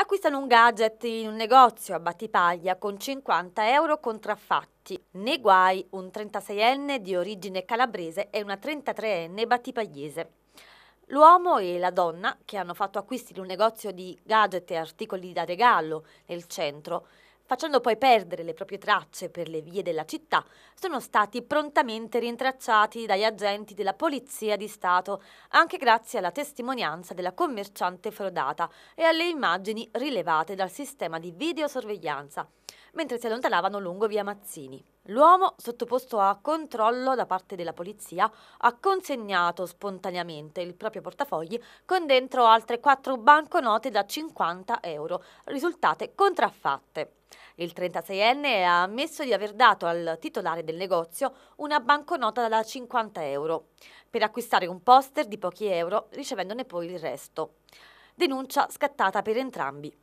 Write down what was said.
acquistano un gadget in un negozio a Battipaglia con 50 euro contraffatti. Nei guai un 36enne di origine calabrese e una 33enne battipagliese. L'uomo e la donna, che hanno fatto acquisti in un negozio di gadget e articoli da regalo nel centro, facendo poi perdere le proprie tracce per le vie della città, sono stati prontamente rintracciati dagli agenti della Polizia di Stato, anche grazie alla testimonianza della commerciante frodata e alle immagini rilevate dal sistema di videosorveglianza, mentre si allontanavano lungo via Mazzini. L'uomo, sottoposto a controllo da parte della polizia, ha consegnato spontaneamente il proprio portafogli con dentro altre quattro banconote da 50 euro, risultate contraffatte. Il 36enne ha ammesso di aver dato al titolare del negozio una banconota da 50 euro per acquistare un poster di pochi euro, ricevendone poi il resto. Denuncia scattata per entrambi.